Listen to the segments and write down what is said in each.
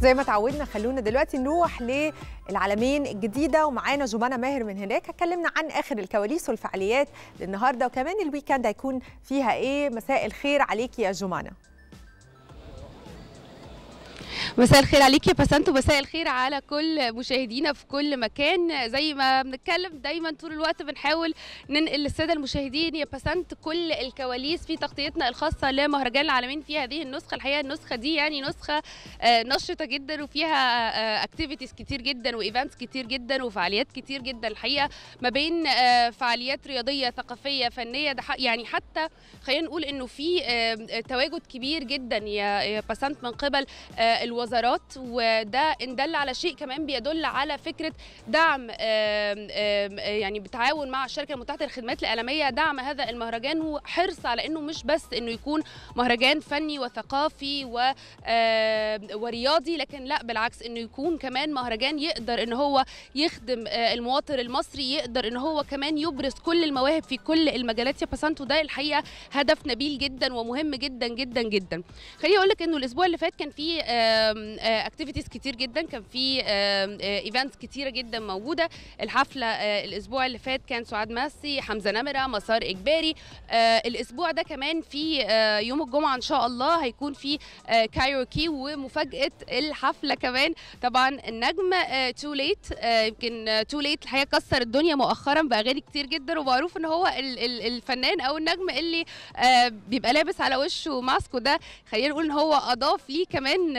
زي ما تعودنا خلونا دلوقتي نروح للعالمين الجديده ومعانا جمانه ماهر من هناك اتكلمنا عن اخر الكواليس والفعاليات للنهارده وكمان الويكند هيكون فيها ايه مساء الخير عليكي يا جمانه مساء الخير عليك يا بسنت ومساء الخير على كل مشاهدينا في كل مكان زي ما بنتكلم دايما طول الوقت بنحاول ننقل للساده المشاهدين يا بسنت كل الكواليس في تغطيتنا الخاصه لمهرجان العالمين في هذه النسخه الحقيقه النسخه دي يعني نسخه آه، نشطه جدا وفيها اكتيفيتيز آه، كتير جدا وايفنتس كتير جدا وفعاليات كتير جدا الحقيقه ما بين آه، فعاليات رياضيه ثقافيه فنيه ده يعني حتى خلينا نقول انه في تواجد كبير جدا يا بسنت من قبل الوزارة الوزارات وده ان دل على شيء كمان بيدل على فكره دعم يعني بتعاون مع الشركه المتحده للخدمات الاعلاميه دعم هذا المهرجان وحرص على انه مش بس انه يكون مهرجان فني وثقافي ورياضي لكن لا بالعكس انه يكون كمان مهرجان يقدر ان هو يخدم آه، المواطن المصري يقدر ان هو كمان يبرز كل المواهب في كل المجالات يا باسانتو ده الحقيقه هدف نبيل جدا ومهم جدا جدا جدا خليني اقول لك انه الاسبوع اللي فات كان في اكتيفيتيز آه، كتير جدا كان في ايفنتس آه، كتيره جدا موجوده الحفله آه، الاسبوع اللي فات كان سعاد ماسي حمزه نمره مسار اجباري الاسبوع ده كمان في يوم الجمعه ان شاء الله هيكون في كايروكي ومفاجاه الحفله كمان طبعا النجم تو ليت يمكن تو ليت الحقيقه كسر الدنيا مؤخرا باغاني كتير جدا ومعروف ان هو الفنان او النجم اللي بيبقى لابس على وشه ماسك وده خلينا نقول ان هو اضاف ليه كمان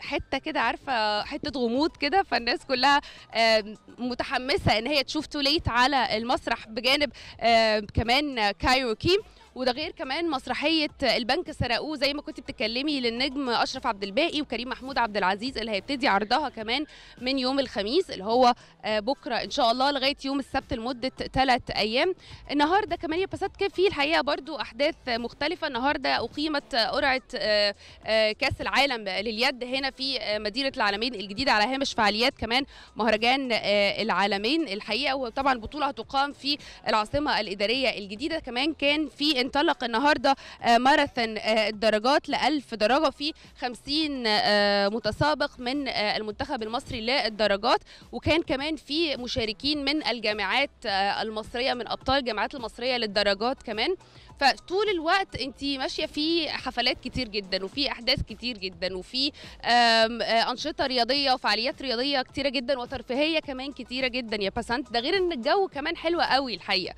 حته كده عارفه حته غموض كده فالناس كلها متحمسه ان هي تشوف توليت على المسرح بجانب كمان كايروكي وده غير كمان مسرحيه البنك سرقوه زي ما كنت بتتكلمي للنجم اشرف عبد الباقي وكريم محمود عبد العزيز اللي هيبتدي عرضها كمان من يوم الخميس اللي هو آه، بكره ان شاء الله لغايه يوم السبت لمده ثلاث ايام النهارده كمان يا باسات كان في الحقيقه برضو احداث مختلفه النهارده اقيمت قرعه آه، آه، كاس العالم لليد هنا في مدينه العالمين الجديده على هامش فعاليات كمان مهرجان العالمين الحقيقه وطبعا البطوله هتقام في العاصمه الاداريه الجديده كمان كان في انطلق النهارده آه، ماراثون آه، الدرجات ل 1000 درجه في 50 آه، متسابق من المنتخب المصري للدرجات وكان كمان في مشاركين من الجامعات المصريه من ابطال الجامعات المصريه للدرجات كمان فطول الوقت انت ماشيه في حفلات كتير جدا وفي احداث كتير جدا وفي انشطه رياضيه وفعاليات رياضيه كتيره جدا وترفيهيه كمان كتيره جدا يا باسنت ده غير ان الجو كمان حلو قوي الحقيقه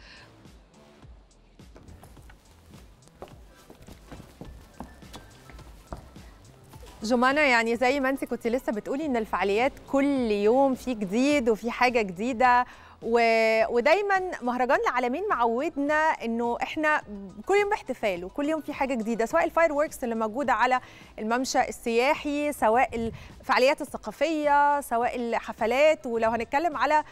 جمانة يعني زي ما انت كنت لسه بتقولي ان الفعاليات كل يوم في جديد وفي حاجة جديدة و... ودايما مهرجان العالمين معودنا انه احنا كل يوم باحتفال وكل يوم في حاجه جديده سواء الفاير ووركس اللي موجوده على الممشى السياحي سواء الفعاليات الثقافيه سواء الحفلات ولو هنتكلم على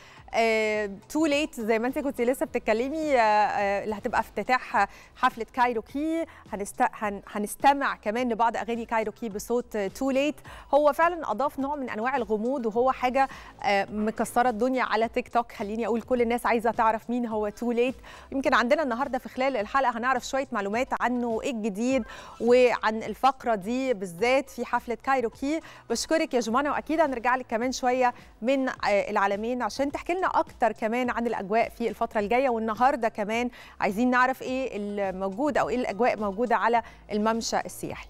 تو آه... ليت زي ما انت كنت لسه بتتكلمي آه... آه، اللي هتبقى افتتاح حفله كايروكي هنست... هن... هنستمع كمان لبعض اغاني كايروكي بصوت تو ليت هو فعلا اضاف نوع من انواع الغموض وهو حاجه آه، مكسره الدنيا على تيك توك خلينا خليني اقول كل الناس عايزه تعرف مين هو تو ليت يمكن عندنا النهارده في خلال الحلقه هنعرف شويه معلومات عنه ايه الجديد وعن الفقره دي بالذات في حفله كايروكي بشكرك يا جمانه واكيد هنرجع لك كمان شويه من آه، العالمين عشان تحكي لنا اكتر كمان عن الاجواء في الفتره الجايه والنهارده كمان عايزين نعرف ايه الموجود او ايه الاجواء موجوده على الممشى السياحي